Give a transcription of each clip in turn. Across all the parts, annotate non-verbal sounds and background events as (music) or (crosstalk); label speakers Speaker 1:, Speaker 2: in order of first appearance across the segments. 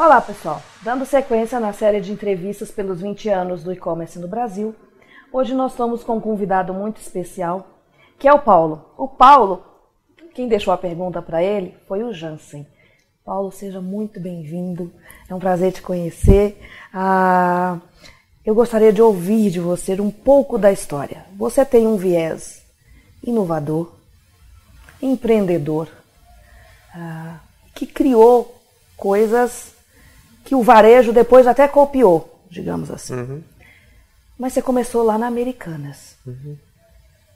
Speaker 1: Olá, pessoal! Dando sequência na série de entrevistas pelos 20 anos do e-commerce no Brasil, hoje nós estamos com um convidado muito especial, que é o Paulo. O Paulo, quem deixou a pergunta para ele foi o Jansen. Paulo, seja muito bem-vindo. É um prazer te conhecer. Ah, eu gostaria de ouvir de você um pouco da história. Você tem um viés inovador, empreendedor, ah, que criou coisas que o varejo depois até copiou, digamos assim. Uhum. Mas você começou lá na Americanas, uhum.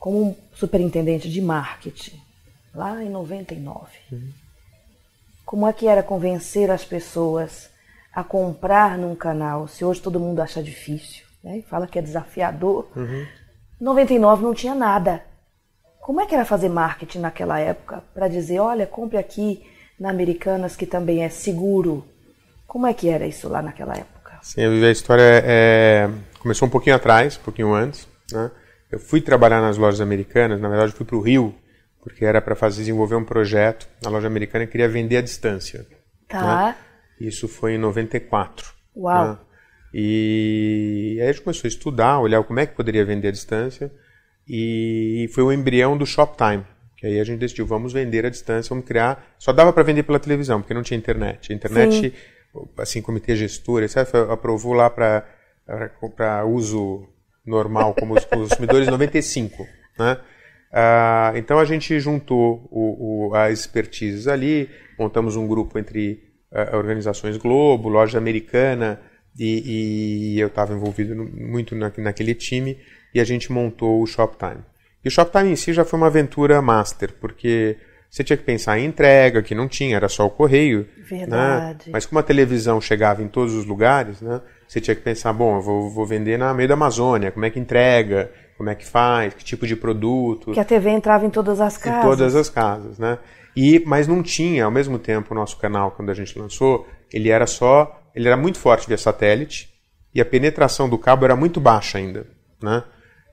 Speaker 1: como superintendente de marketing, lá em 99. Uhum. Como é que era convencer as pessoas a comprar num canal, se hoje todo mundo acha difícil, né? E fala que é desafiador. Uhum. 99 não tinha nada. Como é que era fazer marketing naquela época para dizer, olha, compre aqui na Americanas que também é seguro, como é que era isso lá naquela época?
Speaker 2: Sim, a história é... começou um pouquinho atrás, um pouquinho antes. Né? Eu fui trabalhar nas lojas americanas, na verdade fui para o Rio, porque era para fazer desenvolver um projeto na loja americana que queria vender à distância. Tá. Né? Isso foi em 94. Uau! Né? E aí a gente começou a estudar, olhar como é que poderia vender à distância, e foi o embrião do Shoptime. Que aí a gente decidiu, vamos vender à distância, vamos criar. Só dava para vender pela televisão, porque não tinha internet. A internet Sim assim, comitê gestor, etc., aprovou lá para uso normal como os consumidores 95, né? Ah, então a gente juntou o, o, as expertises ali, montamos um grupo entre uh, organizações Globo, loja americana, e, e eu estava envolvido no, muito na, naquele time, e a gente montou o Shoptime. E o Shoptime em si já foi uma aventura master, porque você tinha que pensar em entrega, que não tinha, era só o correio. Né? Verdade. Né? Mas como a televisão chegava em todos os lugares, né? Você tinha que pensar, bom, eu vou, vou vender na meio da Amazônia, como é que entrega, como é que faz, que tipo de produto. Que a
Speaker 1: TV entrava em todas as casas. Em todas as
Speaker 2: casas, né? E, mas não tinha, ao mesmo tempo, o nosso canal, quando a gente lançou, ele era só, ele era muito forte via satélite e a penetração do cabo era muito baixa ainda, né?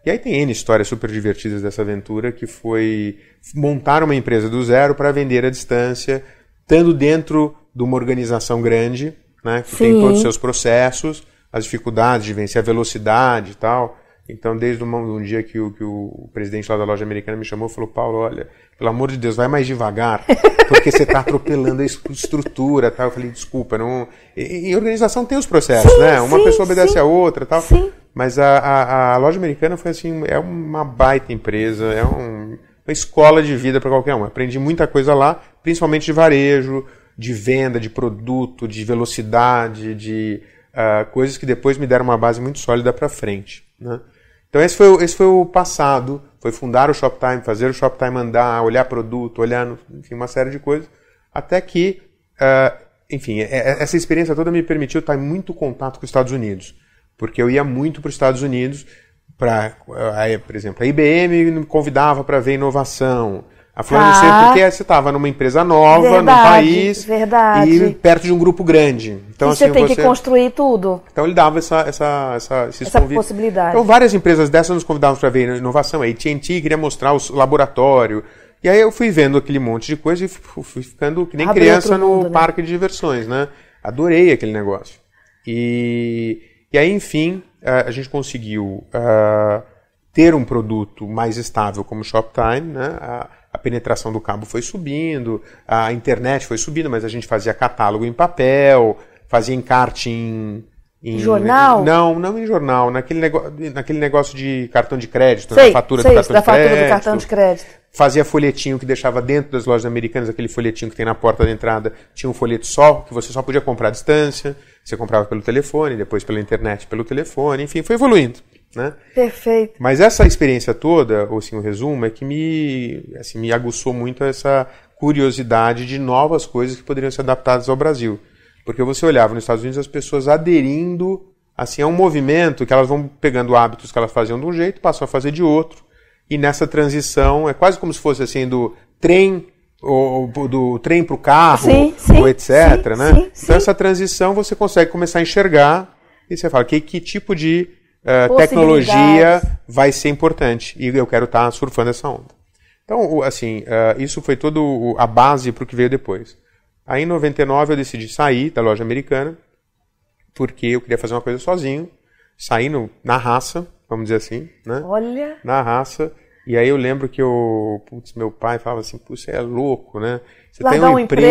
Speaker 2: E aí tem N histórias super divertidas dessa aventura que foi montar uma empresa do zero para vender à distância, estando dentro de uma organização grande, né, que Sim. tem todos os seus processos, as dificuldades de vencer a velocidade e tal. Então, desde um, dia que o, que o presidente lá da loja americana me chamou, falou: Paulo, olha, pelo amor de Deus, vai mais devagar, porque você está atropelando a estrutura. Tal. Eu falei: desculpa, não. E, organização tem os processos, sim, né? Uma sim, pessoa obedece sim, a outra tal. Sim. Mas a, a, a, loja americana foi assim, é uma baita empresa, é um, uma escola de vida para qualquer um. Aprendi muita coisa lá, principalmente de varejo, de venda, de produto, de velocidade, de uh, coisas que depois me deram uma base muito sólida para frente. Né? Então esse foi, o, esse foi o passado, foi fundar o Shoptime, fazer o Shoptime andar, olhar produto, olhar, enfim, uma série de coisas, até que, uh, enfim, é, é, essa experiência toda me permitiu estar em muito contato com os Estados Unidos porque eu ia muito para os Estados Unidos, para, eh, por exemplo, a IBM me convidava para ver inovação. A Flávia, tá. ah, porque você estava numa empresa nova, verdade, num país,
Speaker 1: verdade. e
Speaker 2: perto de um grupo grande. Então, e você assim, tem você... que
Speaker 1: construir tudo.
Speaker 2: Então ele dava essa, essa, essa, esses essa possibilidade. Então várias empresas dessas nos convidavam para ver inovação. A AT&T queria mostrar o laboratório. E aí eu fui vendo aquele monte de coisa e fui ficando que nem criança mundo, no né? parque de diversões, né? Adorei aquele negócio. E e aí, enfim, eh, a gente conseguiu uh, ter um produto mais estável como o Shoptime, né? A, a, penetração do cabo foi subindo, a internet foi subindo, mas a gente fazia catálogo em papel, fazia encarte em... em jornal? não, não em jornal, naquele, nego, naquele negócio de cartão de crédito, sei, na fatura sei, do cartão de crédito. da fatura do cartão de crédito fazia folhetinho que deixava dentro das lojas americanas, aquele folhetinho que tem na porta da entrada, tinha um folheto só, que você só podia comprar à distância, você comprava pelo telefone, depois pela internet, pelo telefone, enfim, foi evoluindo. Né? Perfeito. Mas essa experiência toda, ou assim, o um resumo, é que me, assim, me aguçou muito essa curiosidade de novas coisas que poderiam ser adaptadas ao Brasil. Porque você olhava nos Estados Unidos as pessoas aderindo assim, a um movimento que elas vão pegando hábitos que elas faziam de um jeito, passam a fazer de outro e nessa transição é quase como se fosse assim do trem ou do trem para o carro, sim, sim, ou etc. Sim, né? então essa transição você consegue começar a enxergar e você fala que, que tipo de uh, tecnologia vai ser importante e eu quero estar tá surfando essa onda. Então assim uh, isso foi todo a base para o que veio depois. Aí em 99 eu decidi sair da loja americana porque eu queria fazer uma coisa sozinho, saindo na raça vamos dizer assim, né? Olha! Na raça. E aí eu lembro que eu, putz, meu pai falava assim, putz, você é louco, né? Você Largar tem um, um emprego,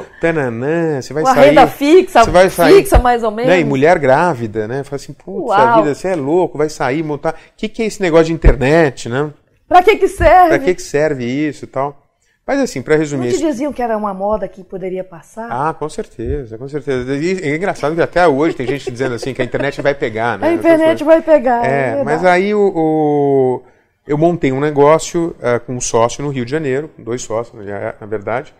Speaker 2: emprego, tananã, você vai uma sair... renda fixa, você vai sair, fixa mais ou menos. Né? E mulher grávida, né? Fala assim, putz, a vida, você é louco, vai sair, montar... O que, que é esse negócio de internet, né?
Speaker 1: Pra que que serve? Pra que que
Speaker 2: serve isso e tal? Mas assim, para resumir. Não
Speaker 1: diziam que era uma moda que poderia passar?
Speaker 2: Ah, com certeza, com certeza. E é engraçado que até hoje tem gente dizendo assim que a internet vai pegar, né? A internet
Speaker 1: vai pegar. É, é mas
Speaker 2: aí o, o, eu montei um negócio uh, com um sócio no Rio de Janeiro, com dois sócios, na verdade,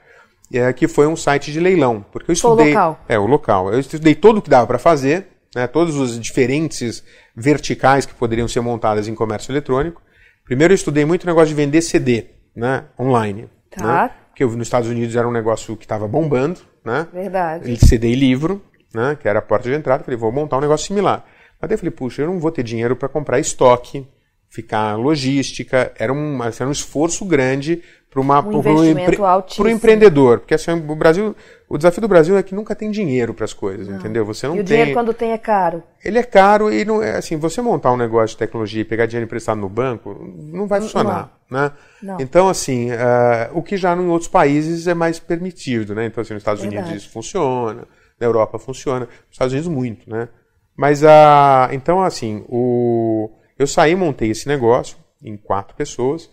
Speaker 2: é, que foi um site de leilão. Porque eu estudei. O local. É, o local. Eu estudei tudo o que dava para fazer, né, todos os diferentes verticais que poderiam ser montadas em comércio eletrônico. Primeiro eu estudei muito o negócio de vender CD né, online. Tá. Né? Porque nos Estados Unidos era um negócio que estava bombando, né? Verdade. CD e livro, né? Que era a porta de entrada. Falei, vou montar um negócio similar. Mas daí eu falei, puxa, eu não vou ter dinheiro para comprar estoque, ficar logística. Era um, assim, era um esforço grande para uma um empre o empreendedor, porque assim, o Brasil, o desafio do Brasil é que nunca tem dinheiro para as coisas, não. entendeu? Você não e o tem. dinheiro quando
Speaker 1: tem é caro.
Speaker 2: Ele é caro e não é assim, você montar um negócio de tecnologia e pegar dinheiro emprestado no banco não vai funcionar, não. né? Não. Então assim, uh, o que já em outros países é mais permitido, né? Então assim, nos Estados Verdade. Unidos isso funciona, na Europa funciona, nos Estados Unidos muito, né? Mas a uh, então assim, o eu saí montei esse negócio em quatro pessoas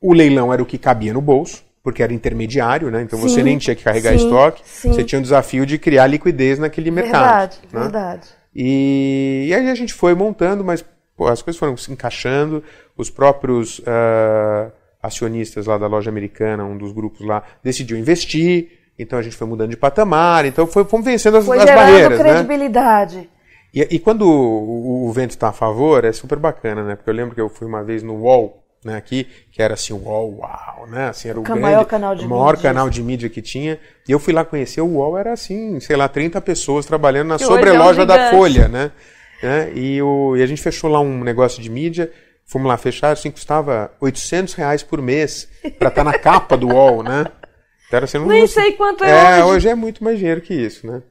Speaker 2: o leilão era o que cabia no bolso, porque era intermediário, né? Então sim, você nem tinha que carregar sim, estoque, sim. você tinha um desafio de criar liquidez naquele mercado. Verdade, né? verdade. E, e, aí a gente foi montando, mas pô, as coisas foram se encaixando, os próprios uh, acionistas lá da loja americana, um dos grupos lá, decidiu investir, então a gente foi mudando de patamar, então foi, fomos vencendo as, foi as barreiras. Né?
Speaker 1: credibilidade. Né?
Speaker 2: E, e, quando o, o, o vento está a favor, é super bacana, né? Porque eu lembro que eu fui uma vez no UOL, né, aqui, que era assim, uau, uau, né? Assim, era o, o grande, maior, canal de, maior mídia. canal assim. de mídia que tinha. E eu fui lá conhecer, o UOL era assim, sei lá, 30 pessoas trabalhando na que é sobreloja é da Folha, né? né? E, o, e a gente fechou lá um negócio de mídia, fomos lá fechar, assim, custava 800 reais por mês para estar tá na capa do UOL, né? Então, assim, Nem sei quanto é, é hoje. hoje é muito mais dinheiro que isso, né?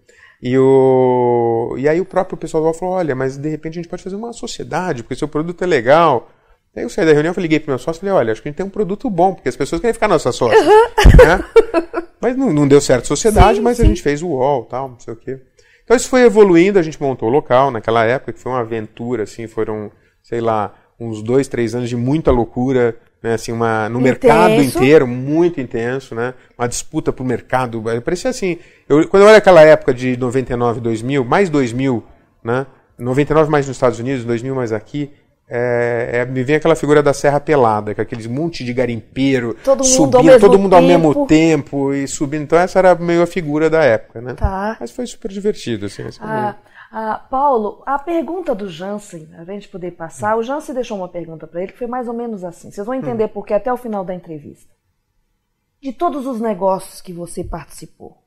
Speaker 2: E, o... e aí o próprio pessoal do UOL falou, olha, mas de repente a gente pode fazer uma sociedade, porque seu produto é legal, Aí eu saí da reunião, eu liguei pro meu sócio e falei, olha, acho que a gente tem um produto bom, porque as pessoas querem ficar na nossa sócia. Uhum. Né? (laughs) Mas não, não, deu certo sociedade, sim, mas sim. a gente fez o UOL tal, não sei o quê. Então isso foi evoluindo, a gente montou o local naquela época, que foi uma aventura, assim, foram, sei lá, uns dois, três anos de muita loucura, né, assim, uma, no intenso. mercado inteiro, muito intenso, né, uma disputa pro mercado, parecia assim, eu, quando eu olho aquela época de 99, 2000, mais 2000, né, 99 mais nos Estados Unidos, 2000 mais aqui, é, é, me vem aquela figura da Serra Pelada, com aqueles monte de garimpeiro todo subindo, todo mundo tempo. ao mesmo tempo e subindo. Então, essa era meio a figura da época, né? Tá. Mas foi super divertido, assim ah,
Speaker 1: ah, Paulo, a pergunta do Jansen, a gente poder passar, hum. o Jansen deixou uma pergunta para ele que foi mais ou menos assim. Vocês vão hum. entender hum. porque até o final da entrevista. De todos os negócios que você participou,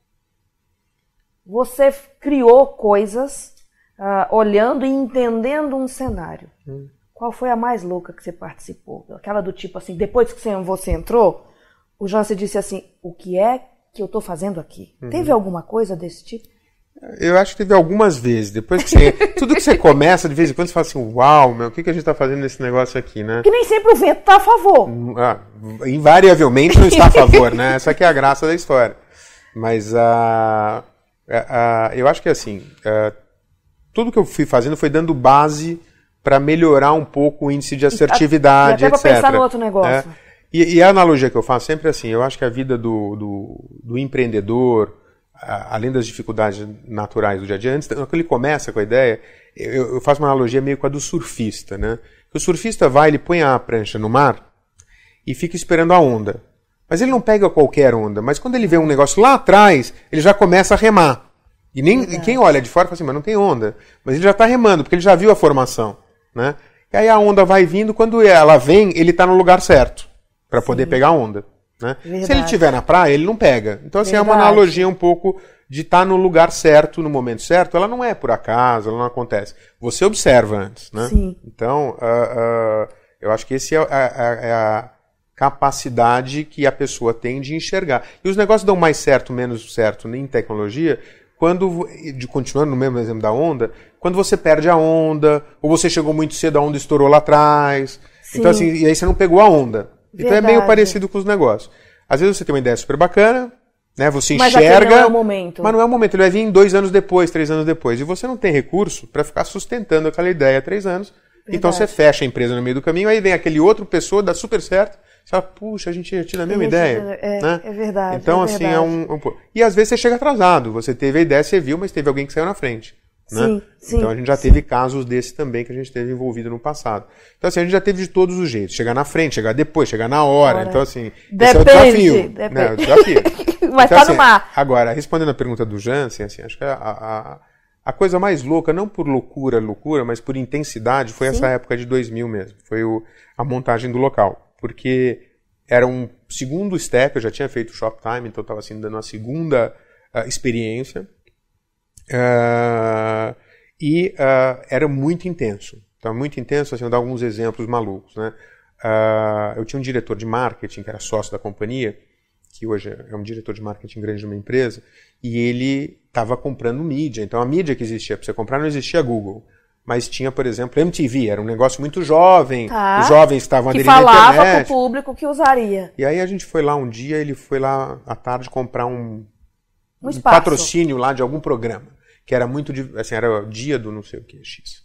Speaker 1: você criou coisas ah, olhando e entendendo um cenário. Hum. Qual foi a mais louca que você participou? Aquela do tipo assim, depois que você entrou, o Jansen disse assim: o que é que eu estou fazendo aqui? Uhum. Teve alguma coisa desse tipo?
Speaker 2: Eu acho que teve algumas vezes. Depois que você. (laughs) tudo que você começa, de vez em quando você fala assim: uau, meu, o que, que a gente está fazendo nesse negócio aqui, né? Que
Speaker 1: nem sempre o vento está a favor.
Speaker 2: Hum, ah, invariavelmente não está a favor, né? Essa que é a graça da história. Mas a. Uh, uh, é, ah, uh, eu acho que assim. Ah, tudo que eu fui fazendo foi dando base para melhorar um pouco o índice de assertividade, e até etc. pensar no outro né? negócio. É. E, e, a analogia que eu faço sempre é assim, eu acho que a vida do, do, do empreendedor, além das dificuldades naturais do dia a dia, antes, quando ele começa com a ideia, eu, eu, faço uma analogia meio com a do surfista, né? O surfista vai, ele põe a prancha no mar e fica esperando a onda. Mas ele não pega qualquer onda, mas quando ele vê um negócio lá atrás, ele já começa a remar. E nem quem olha de fora fala assim, mas não tem onda. Mas ele já está remando, porque ele já viu a formação. Né? E aí a onda vai vindo, quando ela vem, ele está no lugar certo para poder Sim. pegar a onda. Né? Se ele estiver na praia, ele não pega. Então, assim, Verdade. é uma analogia um pouco de estar tá no lugar certo, no momento certo. Ela não é por acaso, ela não acontece. Você observa antes, né? Sim. Então, uh, uh, eu acho que esse é a, é, é, é a, capacidade que a pessoa tem de enxergar. E os negócios dão mais certo, menos certo em tecnologia, quando, de, continuando no mesmo exemplo da onda, quando você perde a onda, ou você chegou muito cedo, a onda estourou lá atrás. Então, Sim. Então, assim, e aí você não pegou a onda.
Speaker 1: Verdade. Então é meio parecido
Speaker 2: com os negócios. Às vezes você tem uma ideia super bacana, né? Você enxerga. Mas não é o momento. Mas não é o momento. Ele vai vir dois anos depois, três anos depois. E você não tem recurso para ficar sustentando aquela ideia há três anos. Verdade. Então você fecha a empresa no meio do caminho, aí vem aquele outro pessoa, dá super certo. Você fala, puxa, a gente já tinha a mesma ideia. É, né? é verdade. Então, é assim, é verdade. é um, um. E às vezes você chega atrasado. Você teve a ideia, você viu, mas teve alguém que saiu na frente. Né? Sim, então, sim, então a gente já teve casos desse também que a gente teve envolvido no passado. Então assim, a gente já teve de todos os jeitos. Chegar na frente, chegar depois, chegar na hora. Então assim, depende, é o desafio. Depende. Né? O desafio. (laughs) Mas então, tá assim, no mar. Agora, respondendo a pergunta do Jansen, assim, assim, acho que a, a, a, coisa mais louca, não por loucura, loucura, mas por intensidade, foi essa época de 2000 mesmo. Foi o, a montagem do local. Porque era um segundo step, eu já tinha feito Shoptime, então estava assim, dando a segunda uh, experiência Uh, e uh, era muito intenso. Então, muito intenso, assim, vou dar alguns exemplos malucos, né? Uh, eu tinha um diretor de marketing, que era sócio da companhia, que hoje é um diretor de marketing grande de uma empresa, e ele estava comprando mídia. Então, a mídia que existia para você comprar não existia Google. Mas tinha, por exemplo, MTV, era um negócio muito jovem, tá. os jovens estavam aderindo à internet. falava para o
Speaker 1: público que usaria.
Speaker 2: E aí a gente foi lá um dia, ele foi lá à tarde comprar um,
Speaker 1: um, um patrocínio
Speaker 2: lá de algum programa que era muito. Assim, era o dia do não sei o que, X.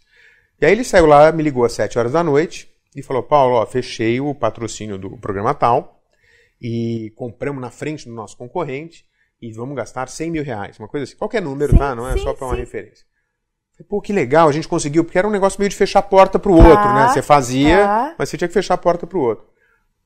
Speaker 2: E aí ele saiu lá, me ligou às 7 horas da noite e falou: Paulo, ó, fechei o patrocínio do programa tal e compramos na frente do nosso concorrente e vamos gastar 100 mil reais, uma coisa assim. Qualquer número, sim, tá? Não é sim, só para uma sim. referência. Pô, que legal, a gente conseguiu, porque era um negócio meio de fechar a porta pro outro, ah, né? Você fazia, ah. mas você tinha que fechar a porta pro outro.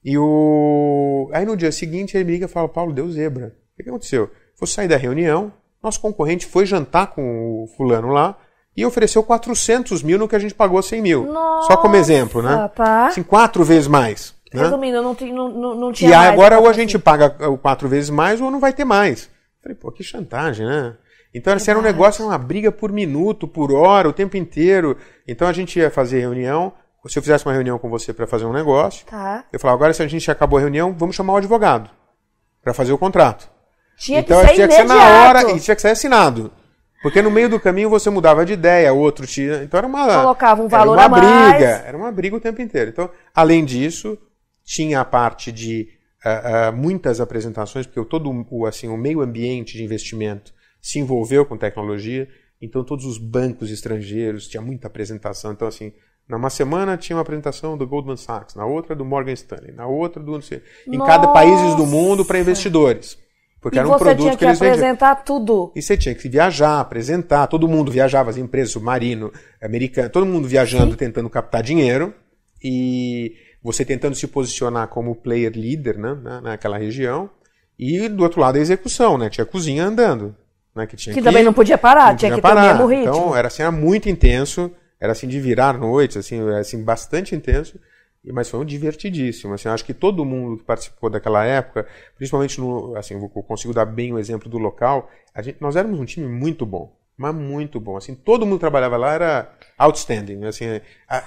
Speaker 2: E o. Aí no dia seguinte ele me liga e fala: Paulo, deu zebra. O que aconteceu? Vou sair da reunião, nosso concorrente foi jantar com o fulano lá e ofereceu 400 mil no que a gente pagou 100 mil. Nossa, Só como exemplo, né? Pá. Assim, quatro vezes mais. Né?
Speaker 1: Resumindo, não, não, não tinha E agora ou a
Speaker 2: gente paga quatro vezes mais ou não vai ter mais. Falei, pô, que chantagem, né? Então, era um negócio, era uma briga por minuto, por hora, o tempo inteiro. Então, a gente ia fazer reunião. Se eu fizesse uma reunião com você para fazer um negócio, tá. eu falava, agora se a gente acabou a reunião, vamos chamar o advogado para fazer o contrato.
Speaker 1: Tinha então, que ser tinha imediato. que ser na hora e
Speaker 2: tinha que ser assinado. Porque no meio do caminho você mudava de ideia, outro tinha. Então era uma. Colocava um valor era uma briga. Era uma briga o tempo inteiro. Então, além disso, tinha a parte de uh, uh, muitas apresentações, porque todo o, assim, o meio ambiente de investimento se envolveu com tecnologia. Então, todos os bancos estrangeiros tinha muita apresentação. Então, assim, numa semana tinha uma apresentação do Goldman Sachs, na outra do Morgan Stanley, na outra do. Em Nossa. cada país do mundo para investidores. Porque e era um produto que eles vendiam. você tinha que apresentar vendiam. tudo. E você tinha que viajar, apresentar. Todo mundo viajava, as empresas, submarino, americano, todo mundo viajando, Sim. tentando captar dinheiro. E você tentando se posicionar como player líder né, na, naquela região. E do outro lado a execução, né? Tinha a cozinha andando. Né, que, que, que também não
Speaker 1: podia parar, não tinha que parar. ter o mesmo ritmo. Então
Speaker 2: era, assim, era muito intenso, era assim de virar noites, assim, era, assim bastante intenso mas foi um divertidíssimo. Assim, acho que todo mundo que participou daquela época, principalmente no, assim, eu consigo dar bem o exemplo do local. Gente, nós éramos um time muito bom, mas muito bom. Assim, todo mundo que trabalhava lá era outstanding, né, assim,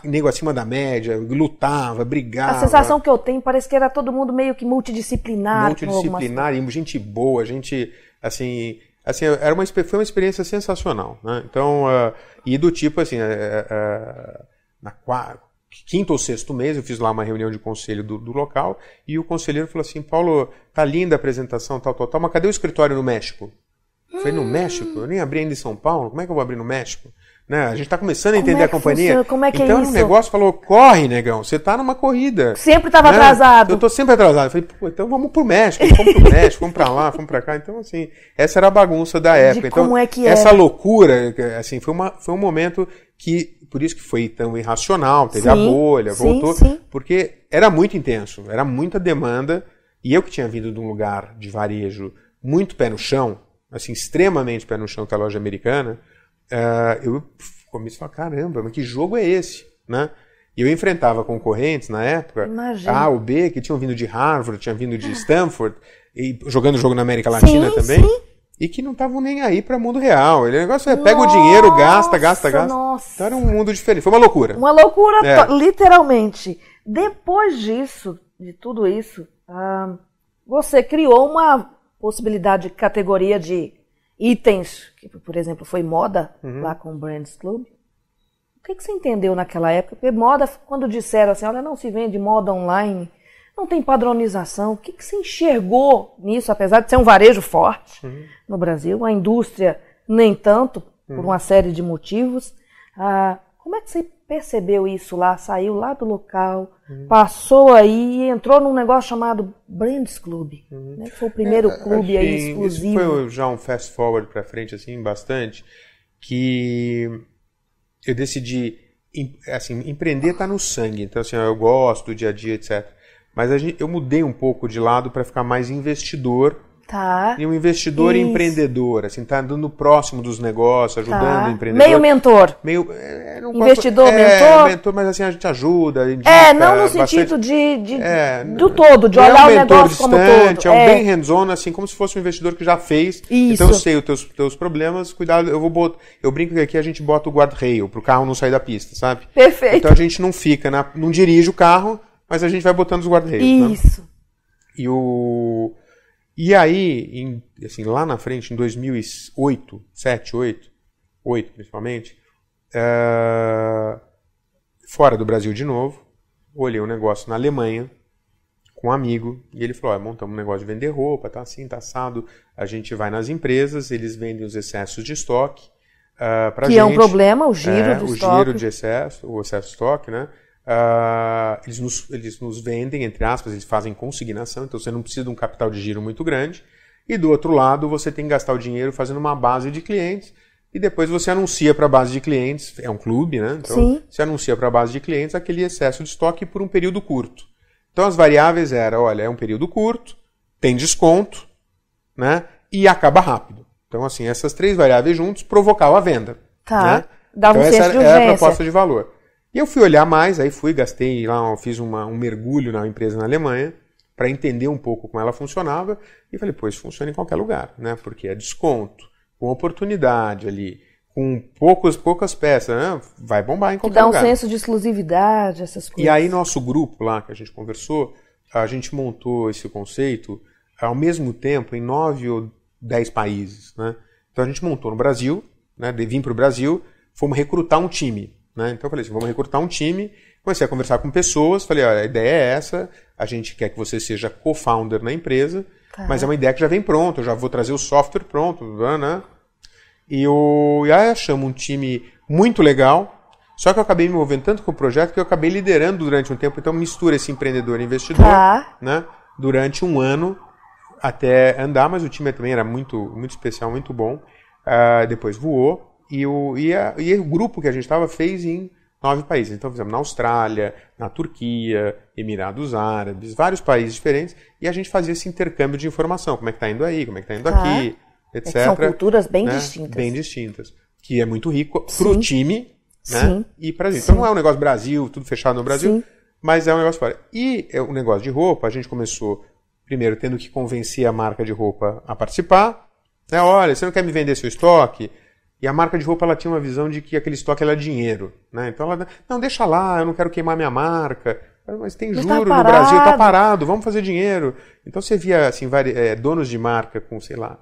Speaker 2: nego acima da média, lutava, brigava. A sensação
Speaker 1: que eu tenho parece que era todo mundo meio que multidisciplinar, multidisciplinar,
Speaker 2: algumas... gente boa, gente assim assim, era uma, foi uma experiência sensacional, né? Então, uh, e do tipo assim, uh, uh, na quinto ou sexto mês, eu fiz lá uma reunião de conselho do, do, local, e o conselheiro falou assim, Paulo, tá linda a apresentação, tal, tal, tal, mas cadê o escritório no México? Eu falei, no ah. México? Eu nem abri ainda em São Paulo, como é que eu vou abrir no México? Né? A gente está começando a entender é a companhia. É, é então é o negócio falou: corre, negão, você está numa corrida. Sempre estava né? atrasado. Eu estou sempre atrasado. Falei, Pô, então vamos para o México, vamos para o México, vamos para lá, vamos para cá. Então, assim, essa era a bagunça da época. De então, como é que é? essa loucura, assim, foi, uma, foi um momento que por isso que foi tão irracional, teve sim, a bolha, voltou, sim, porque era muito intenso, era muita demanda, e eu que tinha vindo de um lugar de varejo muito pé no chão, assim, extremamente pé no chão, que é a loja americana, uh, eu comecei a falar, caramba, mas que jogo é esse, né? E eu enfrentava concorrentes na época, Imagina. A ou B, que tinham vindo de Harvard, tinham vindo de (laughs) Stanford, e jogando jogo na América Latina também. Sim e que não estavam nem aí para mundo real. Ele o é negócio é pega o dinheiro, gasta, gasta, gasta. Nossa. Então era um mundo diferente. Foi uma loucura. Uma
Speaker 1: loucura, é. literalmente. Depois disso, de tudo isso, você criou uma possibilidade, categoria de itens, que por exemplo foi moda uhum. lá com o Brands Club. O que, que você entendeu naquela época? Porque moda, quando disseram assim, olha, não se vende moda online não tem padronização. O que, que você enxergou nisso, apesar de ser um varejo forte uhum. no Brasil, a indústria nem tanto, por uhum. uma série de motivos. Ah, como é que você percebeu isso lá, saiu lá do local, uhum. passou aí e entrou num negócio chamado Brands Club, uhum. né, foi o primeiro é, é clube aí exclusivo. Isso
Speaker 2: foi já um fast forward para frente, assim, bastante, que eu decidi, assim, empreender está no sangue, então assim, eu gosto do dia a dia, etc. Mas gente, eu mudei um pouco de lado para ficar mais investidor.
Speaker 1: Tá. E um investidor Isso.
Speaker 2: empreendedor, assim, tá andando próximo dos negócios, ajudando tá. o empreendedor. Meio mentor. Meio. É, é investidor, corpo, é, mentor. mentor, mas assim, a gente ajuda. É, indica, é, não no sentido
Speaker 1: de, de é, do todo, de é olhar é um o negócio distante, como todo. É um bem
Speaker 2: hands-on, assim, como se fosse um investidor que já fez. Isso. Então eu sei os teus, teus problemas, cuidado, eu vou botar. Eu brinco que aqui a gente bota o guard rail pro carro não sair da pista, sabe? Perfeito. Então a gente não fica, na, não dirige o carro mas a gente vai botando os guarda-reios. Né? Isso. Né? E o e aí, em, assim, lá na frente, em 2008, 7, 8, 8 principalmente, uh, fora do Brasil de novo, olhei um negócio na Alemanha com um amigo e ele falou: montamos um negócio de vender roupa, tá assim, tá assado. A gente vai nas empresas, eles vendem os excessos de estoque. Uh, que gente. é um problema, o giro é, do o estoque. O giro de excesso, o excesso de estoque, né? Uh, eles, nos, eles nos vendem, entre aspas, eles fazem consignação, então você não precisa de um capital de giro muito grande. E do outro lado, você tem que gastar o dinheiro fazendo uma base de clientes e depois você anuncia para a base de clientes, é um clube, né? Então Sim. você anuncia para a base de clientes aquele excesso de estoque por um período curto. Então as variáveis eram, olha, é um período curto, tem desconto, né? E acaba rápido. Então assim, essas três variáveis juntos provocavam a venda. Tá. Né? Dava então um essa era, de é urgência. era a proposta de valor. E eu fui olhar mais, aí fui, gastei lá, fiz uma, um mergulho na empresa na Alemanha para entender um pouco como ela funcionava e falei, pô, isso funciona em qualquer lugar, né? Porque é desconto, com oportunidade ali, com poucos, poucas peças, né? Vai bombar em qualquer lugar. Dá um lugar. senso de
Speaker 1: exclusividade, essas coisas. E aí
Speaker 2: nosso grupo lá que a gente conversou, a gente montou esse conceito ao mesmo tempo em nove ou dez países, né? Então a gente montou no Brasil, né? Vim para o Brasil, fomos recrutar um time né? Então eu falei assim, vamos recrutar um time. Comecei a conversar com pessoas, falei, olha, a ideia é essa, a gente quer que você seja co-founder na empresa, tá. mas é uma ideia que já vem pronta, eu já vou trazer o software pronto, né? E eu, e aí um time muito legal, só que eu acabei me envolvendo tanto com o projeto que eu acabei liderando durante um tempo, então mistura esse empreendedor e investidor, tá. né? Durante um ano até andar, mas o time também era muito, muito especial, muito bom. Uh, depois voou. E o, e, a, e o grupo que a gente estava fez em nove países. Então fizemos na Austrália, na Turquia, Emirados Árabes, vários países diferentes, e a gente fazia esse intercâmbio de informação, como é que está indo aí, como é que está indo tá. aqui, é etc. É são culturas bem né? distintas. Bem distintas. Que é muito rico para o time né? e para gente. Sim. Então não é um negócio Brasil, tudo fechado no Brasil, Sim. mas é um negócio fora. E é, o é um negócio de roupa, a gente começou primeiro tendo que convencer a marca de roupa a participar. Né? Olha, você não quer me vender seu estoque? E a marca de roupa ela tinha uma visão de que aquele estoque era dinheiro. Né? Então ela, não, deixa lá, eu não quero queimar minha marca. Ah, mas tem tá juro tá no Brasil, tá parado, vamos fazer dinheiro. Então você via assim, é, donos de marca com, sei lá,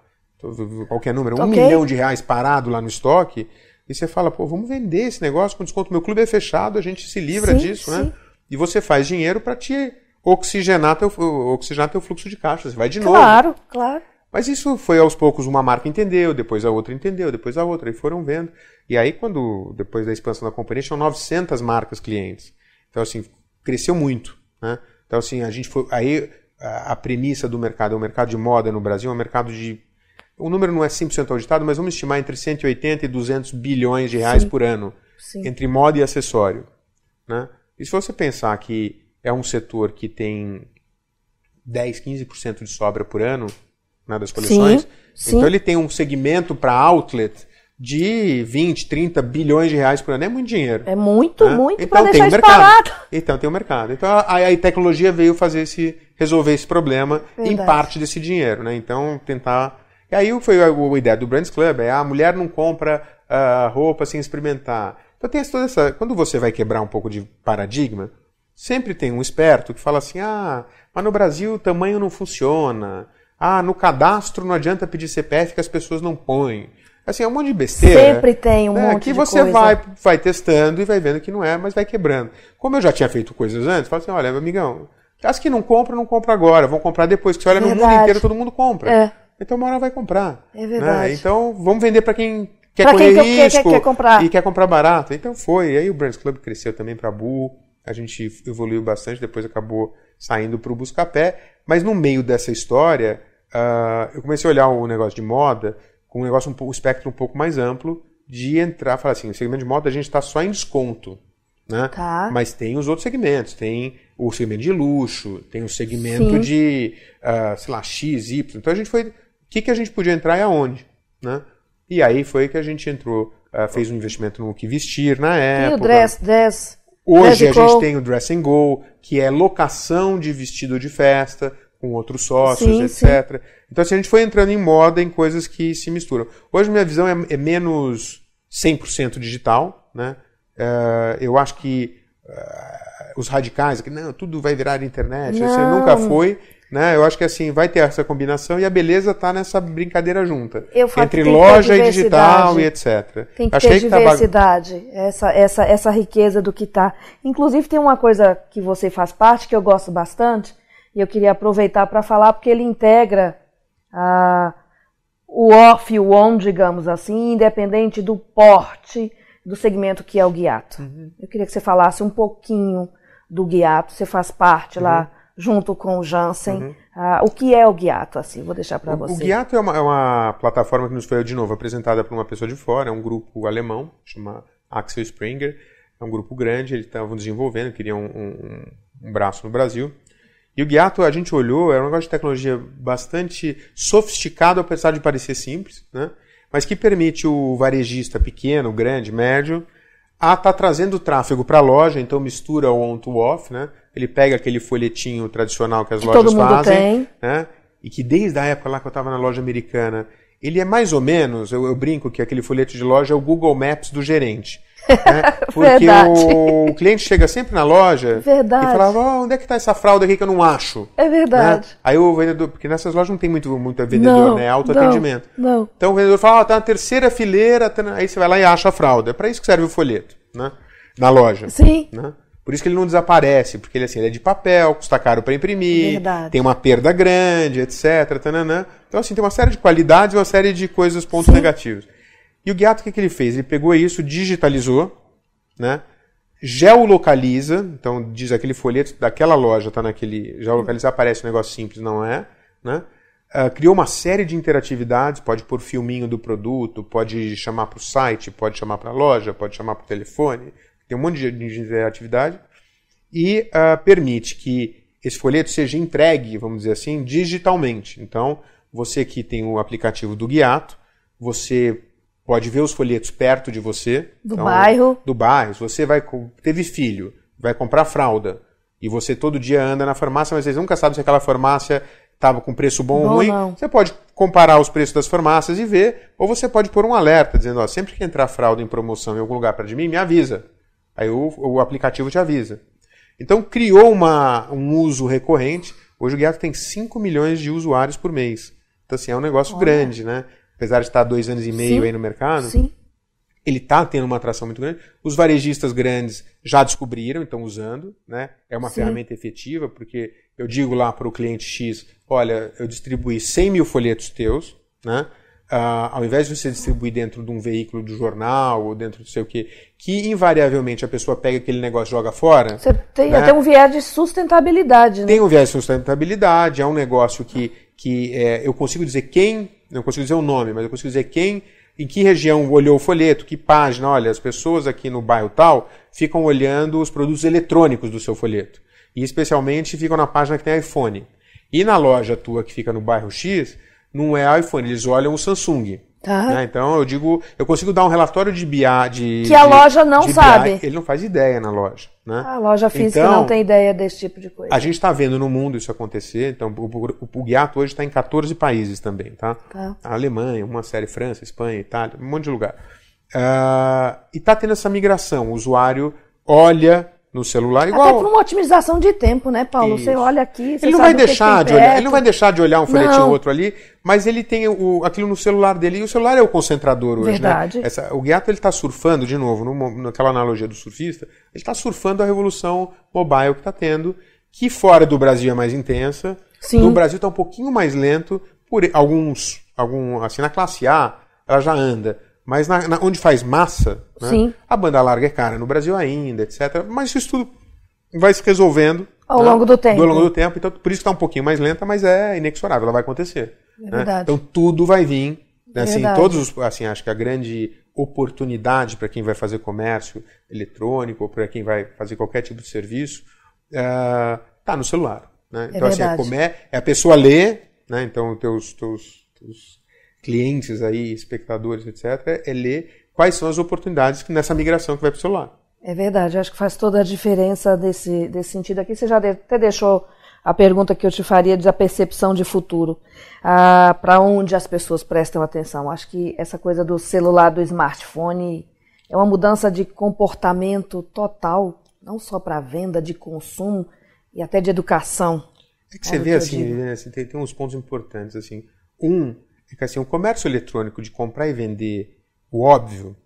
Speaker 2: qualquer número, um okay. milhão de reais parado lá no estoque. E você fala, pô, vamos vender esse negócio com desconto. Meu clube é fechado, a gente se livra sim, disso, né? sim. né? E você faz dinheiro para te oxigenar teu, oxigenar teu fluxo de caixa. Você vai de claro, novo. Claro, claro. Mas isso foi aos poucos uma marca entendeu, depois a outra entendeu, depois a outra, e foram vendo. E aí, quando depois da expansão da companhia, tinham 900 marcas clientes. Então, assim, cresceu muito. Né? Então, assim, a gente foi. Aí a premissa do mercado é o mercado de moda no Brasil, é um mercado de. O número não é 100% auditado, mas vamos estimar entre 180 e 200 bilhões de reais Sim. por ano, Sim. entre moda e acessório. Né? E se você pensar que é um setor que tem 10, 15% de sobra por ano, né, das coleções. Sim, sim. Então ele tem um segmento para outlet de 20, 30 bilhões de reais por ano. É muito dinheiro. É muito, né? muito então, para deixar (laughs) então, um mercado. Então tem o um mercado. Então a, a, tecnologia veio fazer esse, resolver esse problema Verdade. em parte desse dinheiro. Né? Então tentar... E aí foi a, a ideia do Brands Club, é a mulher não compra uh, roupa sem experimentar. Então tem toda essa... Quando você vai quebrar um pouco de paradigma, sempre tem um esperto que fala assim, ah, mas no Brasil o tamanho não funciona... Ah, no cadastro não adianta pedir CPF que as pessoas não põem. Assim, é um monte de besteira. Sempre né? tem um né? monte que de coisa. Que você vai, vai testando e vai vendo que não é, mas vai quebrando. Como eu já tinha feito coisas antes, fala assim, olha, amigão, as que não compram, não compram agora, vão comprar depois. Que você olha verdade. no mundo inteiro, todo mundo compra. É. Então uma hora vai comprar. É né? verdade. Né? Então vamos vender para quem quer pra correr quem risco quer, quer, quer comprar. e quer comprar barato. Então foi. E aí o Brands Club cresceu também para Bull. A gente evoluiu bastante, depois acabou saindo para o Buscapé. Mas no meio dessa história, uh, eu comecei a olhar o um negócio de moda com um negócio, um, um espectro um pouco mais amplo de entrar, falar assim, o segmento de moda a gente está só em desconto, né? Tá. Mas tem os outros segmentos, tem o segmento de luxo, tem o segmento Sim. de, uh, sei lá, X, Y. Então a gente foi, o que, que a gente podia entrar e aonde, né? E aí foi que a gente entrou, uh, fez um investimento no que vestir na época. E o dress,
Speaker 1: dress. Hoje a gente
Speaker 2: tem o Dress and Go, que é locação de vestido de festa com outros sócios, sim, etc. Sim. Então, assim, a gente foi entrando em moda em coisas que se misturam. Hoje, minha visão é, é menos 100% digital, né? Uh, eu acho que uh, os radicais, que não, tudo vai virar internet, assim, não. Assim, nunca foi. Né? Eu acho que assim vai ter essa combinação e a beleza está nessa brincadeira junta entre loja e digital e etc. Tem que Achei ter que tá
Speaker 1: diversidade, tá... essa, essa, essa riqueza do que está. Inclusive tem uma coisa que você faz parte que eu gosto bastante, e eu queria aproveitar para falar porque ele integra ah, o off e o on, digamos assim, independente do porte do segmento que é o guiato. Uhum. Eu queria que você falasse um pouquinho do guiato, você faz parte uhum. lá junto com o Jansen. Uhum. Ah, o que é o Guiato? Assim, vou deixar para você. O Guiato
Speaker 2: é uma, é uma, plataforma que nos foi, de novo, apresentada por uma pessoa de fora, é um grupo alemão, chama Axel Springer, é um grupo grande, eles estavam desenvolvendo, queriam um, um, um, braço no Brasil, e o Guiato, a gente olhou, era um negócio de tecnologia bastante sofisticado, apesar de parecer simples, né? mas que permite o varejista pequeno, grande, médio, a estar tá trazendo tráfego para a loja, então mistura o on-to-off, né? ele pega aquele folhetinho tradicional que as que lojas todo mundo fazem, tem. Né? e que desde a época lá que eu estava na loja americana, ele é mais ou menos, eu, eu brinco que aquele folheto de loja é o Google Maps do gerente né? (laughs) Porque o cliente chega sempre na loja verdade. e falava: oh, onde é que está essa fralda aqui que eu não acho? É verdade. Né? Aí o vendedor, porque nessas lojas não tem muito, muito vendedor, não, né? É autoatendimento. Não, não. Então o vendedor fala: oh, tá na terceira fileira, tá na... aí você vai lá e acha a fralda. É para isso que serve o folheto, né? Na loja. Sim. Né? Por isso que ele não desaparece, porque ele, assim, ele é de papel, custa caro para imprimir, Verdade. tem uma perda grande, etc. Então, assim, tem uma série de qualidades e uma série de coisas, pontos Sim. negativos. E o Guiato, o que, ele fez? Ele pegou isso, digitalizou, né? geolocaliza, então diz aquele folheto daquela loja, está naquele. geolocaliza aparece um negócio simples, não é? Né? Uh, criou uma série de interatividades, pode pôr filminho do produto, pode chamar para o site, pode chamar para a loja, pode chamar para o telefone, tem um monte de, de interatividade, e uh, permite que esse folheto seja entregue, vamos dizer assim, digitalmente. Então, você que tem o aplicativo do Guiato, você pode ver os folhetos perto de você. Do então, bairro. Do bairro. Se você vai, teve filho, vai comprar fralda, e você todo dia anda na farmácia, mas vocês nunca sabem se aquela farmácia estava com preço bom, bom ou ruim. Não. Você pode comparar os preços das farmácias e ver, ou você pode pôr um alerta dizendo, ó, sempre que entrar fralda em promoção em algum lugar para de mim, me avisa. Aí o, o aplicativo te avisa. Então criou uma, um uso recorrente. Hoje o Guiato tem 5 milhões de usuários por mês. Então, assim, é um negócio Olha. grande, né? apesar de estar dois anos e meio Sim. aí no mercado, Sim. ele está tendo uma atração muito grande. Os varejistas grandes já descobriram, estão usando, né? É uma Sim. ferramenta efetiva, porque eu digo lá para o cliente X, olha, eu distribuí 100 mil folhetos teus, né? Uh, ao invés de você distribuir dentro de um veículo do jornal ou dentro do sei o que, que invariavelmente a pessoa pega aquele negócio e joga fora.
Speaker 1: Você tem né? até um viés de sustentabilidade, né? Tem
Speaker 2: um viés de sustentabilidade, é um negócio que, que é, eu consigo dizer quem não consigo dizer o nome, mas eu consigo dizer quem, em que região olhou o folheto, que página, olha, as pessoas aqui no bairro tal ficam olhando os produtos eletrônicos do seu folheto. E especialmente ficam na página que tem iPhone. E na loja tua que fica no bairro X, não é iPhone, eles olham o Samsung. Tá. Né? Então eu digo, eu consigo dar um relatório de BI de que a loja não sabe. BI, ele não faz ideia na loja, né?
Speaker 1: A loja física então, não tem ideia desse tipo de coisa. A
Speaker 2: gente está vendo no mundo isso acontecer. Então o, o, o Guiato hoje está em 14 países também, tá? tá? Alemanha, uma série, França, Espanha, Itália, um monte de lugar. Uh, e está tendo essa migração. O usuário olha no celular igual. Até por
Speaker 1: uma otimização de tempo, né, Paulo? Isso. Você olha aqui, você ele não vai deixar de olhar, ele não vai
Speaker 2: deixar de olhar um folhetim ou outro ali, mas ele tem o, aquilo no celular dele e o celular é o concentrador hoje, né? Verdade. né? Essa, o Guiato ele está surfando de novo, no, naquela analogia do surfista, ele está surfando a revolução mobile que está tendo, que fora do Brasil é mais intensa, Sim. no Brasil está um pouquinho mais lento, por alguns, algum assim na classe A ela já anda, mas na, na, onde faz massa, né, a banda larga é cara no Brasil ainda, etc. Mas isso tudo vai se resolvendo. Ao né, longo do tempo. Ao longo do tempo. Então, por isso está um pouquinho mais lenta, mas é inexorável, ela vai acontecer. É né? Então, tudo vai vir. É né, assim, todos os, assim, acho que a grande oportunidade para quem vai fazer comércio eletrônico, ou para quem vai fazer qualquer tipo de serviço, está eh, uh, no celular. Né. É então, é assim, é, comé, é a pessoa ler. Né, então, teus, teus, teus clientes aí, espectadores, etc., é ler quais são as oportunidades nessa migração que vai para o celular.
Speaker 1: É verdade, acho que faz toda a diferença desse, desse sentido aqui. Você já até deixou a pergunta que eu te faria da percepção de futuro, ah, para onde as pessoas prestam atenção. Acho que essa coisa do celular, do smartphone, é uma mudança de comportamento total, não só para venda, de consumo e até de educação. É que você né, vê assim,
Speaker 2: né, assim tem, tem uns pontos importantes assim. Um, fica assim, o comércio eletrônico de comprar e vender o óbvio,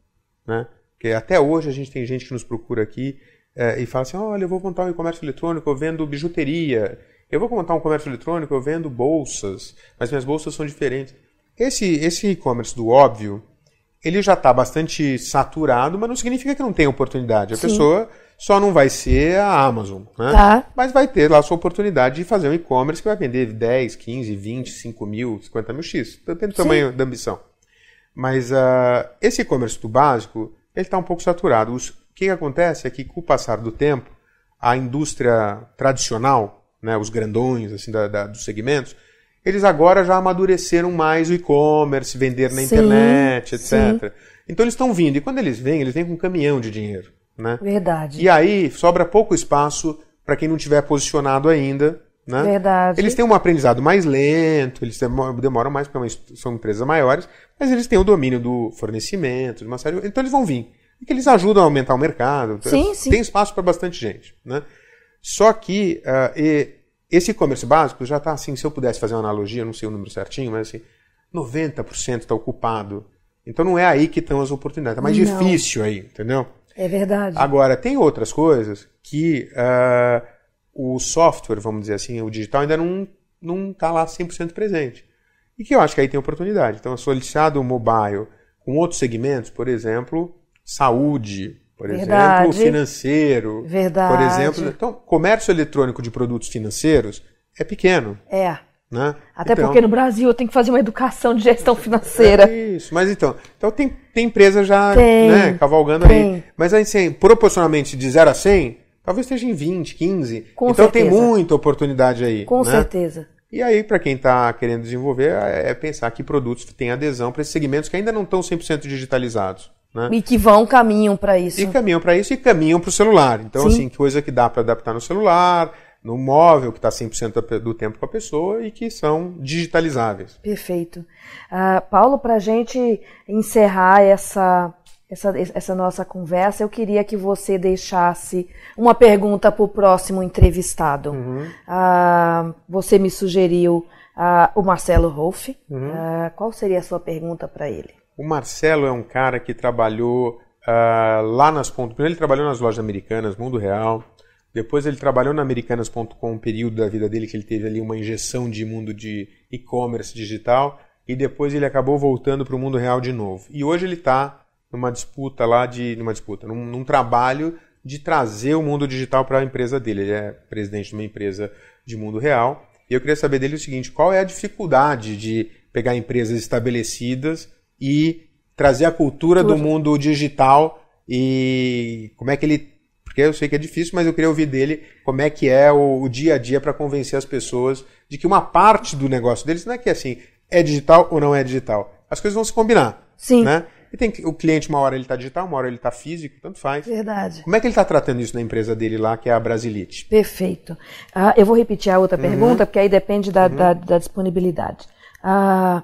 Speaker 2: né? Porque até hoje a gente tem gente que nos procura aqui é, e fala assim, olha, eu vou montar um comércio eletrônico, eu vendo bijuteria, eu vou montar um comércio eletrônico, eu vendo bolsas, mas minhas bolsas são diferentes. Esse esse e-commerce do óbvio ele já está bastante saturado, mas não significa que não tem oportunidade. A Sim. pessoa só não vai ser a Amazon, né? Tá. Mas vai ter lá a sua oportunidade de fazer um e-commerce que vai vender 10, 15, 20, 5 mil, 50 mil X. Depende do Sim. tamanho da ambição. Mas uh, esse e-commerce do básico, ele está um pouco saturado. Os, o que, que acontece é que com o passar do tempo, a indústria tradicional, né, os grandões assim da, da, dos segmentos, eles agora já amadureceram mais o e-commerce, vender na sim, internet, etc. Sim. Então eles estão vindo. E quando eles vêm, eles vêm com um caminhão de dinheiro. Né?
Speaker 1: Verdade. E
Speaker 2: aí sobra pouco espaço para quem não tiver posicionado ainda. Né? Verdade. Eles têm um aprendizado mais lento, eles demoram mais porque é são empresas maiores, mas eles têm o domínio do fornecimento, de uma série. Então eles vão vir. E que eles ajudam a aumentar o mercado. Sim, sim. Tem espaço para bastante gente. Né? Só que uh, e esse e-commerce básico já está assim, se eu pudesse fazer uma analogia, não sei o número certinho, mas assim, 90% está ocupado. Então não é aí que estão as oportunidades. Está é mais não. difícil aí, entendeu?
Speaker 1: É verdade. Agora,
Speaker 2: tem outras coisas que uh, o software, vamos dizer assim, o digital ainda não não está lá 100% presente. E que eu acho que aí tem oportunidade. Então, associado o mobile com outros segmentos, por exemplo, saúde, por Verdade. exemplo, financeiro. Verdade. Por exemplo, então, comércio eletrônico de produtos financeiros é pequeno. É. Né? Até então, porque no
Speaker 1: Brasil eu tenho que fazer uma educação de gestão (laughs) é financeira. É
Speaker 2: isso, mas então, então tem, tem empresa já tem, né, cavalgando tem. aí. Mas aí, assim, proporcionalmente de 0 a 100, talvez esteja em 20, 15. Com então certeza. tem muita oportunidade aí. Com né?
Speaker 1: certeza. E
Speaker 2: aí, para quem está querendo desenvolver, é, é pensar que produtos têm adesão para esses segmentos que ainda não estão 100% digitalizados. Né? E
Speaker 1: que vão, caminham para isso. E
Speaker 2: caminham para isso e caminham para o celular. Então, Sim. assim, coisa que dá para adaptar no celular, no móvel, que está 100% do tempo com a pessoa e que são digitalizáveis.
Speaker 1: Perfeito. Uh, Paulo, para a gente encerrar essa, essa, essa nossa conversa, eu queria que você deixasse uma pergunta para o próximo entrevistado. Uhum. Uh, você me sugeriu uh, o Marcelo Rolf. Uhum. qual seria a sua pergunta para ele?
Speaker 2: O Marcelo é um cara que trabalhou uh, lá nas pontas. Primeiro ele trabalhou nas lojas americanas, Mundo Real. Depois ele trabalhou na Americanas.com, um período da vida dele que ele teve ali uma injeção de mundo de e-commerce digital. E depois ele acabou voltando para o mundo real de novo. E hoje ele está numa disputa lá de. numa disputa, num, num trabalho de trazer o mundo digital para a empresa dele. Ele é presidente de uma empresa de mundo real. E eu queria saber dele o seguinte: qual é a dificuldade de pegar empresas estabelecidas e trazer a cultura Tudo. do mundo digital e como é que ele. Porque eu sei que é difícil, mas eu queria ouvir dele como é que é o, o dia a dia para convencer as pessoas de que uma parte do negócio deles não é que assim é digital ou não é digital. As coisas vão se combinar. Sim. Né? E tem o cliente, uma hora ele está digital, uma hora ele está físico, tanto faz. Verdade. Como é que ele está tratando isso na empresa dele lá, que é a Brasilite?
Speaker 1: Perfeito. Ah, eu vou repetir a outra uhum. pergunta, porque aí depende da, uhum. da, da disponibilidade. Ah,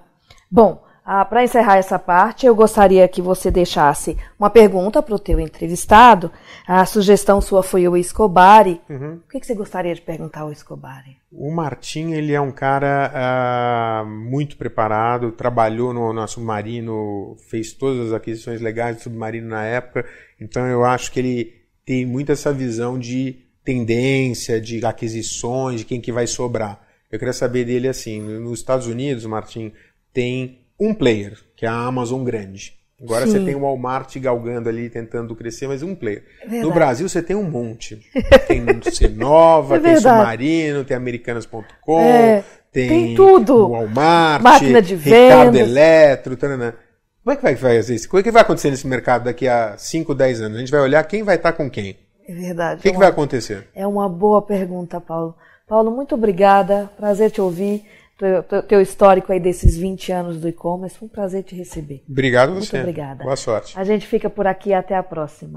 Speaker 1: bom, ah, para encerrar essa parte, eu gostaria que você deixasse uma pergunta para o teu entrevistado. A sugestão sua foi o Escobari. Uhum. O que, que, você gostaria de perguntar ao Escobari?
Speaker 2: O Martim, ele é um cara uh, muito preparado, trabalhou no, no submarino, fez todas as aquisições legais do submarino na época. Então, eu acho que ele tem muito essa visão de tendência, de aquisições, de quem que vai sobrar. Eu queria saber dele assim, nos Estados Unidos, Martim, tem um player, que é a Amazon grande. Agora Sim. você tem o Walmart galgando ali, tentando crescer, mas um player. no Brasil você tem um monte. Tem Cenova, (laughs) é tem Submarino, tem Americanas.com, é, tem, tem, tudo. Walmart, Máquina de Ricardo vendas. Eletro, Como é que vai fazer isso? é que vai acontecer nesse mercado daqui a 5, 10 anos? A gente vai olhar quem vai estar tá com quem.
Speaker 1: É verdade. O que, é uma, que vai acontecer? É uma boa pergunta, Paulo. Paulo, muito obrigada. Prazer te ouvir teu, teu histórico aí desses 20 anos do e-commerce. Foi um prazer te receber. Obrigado Muito você. Muito obrigada. Boa sorte. A gente fica por aqui até a próxima.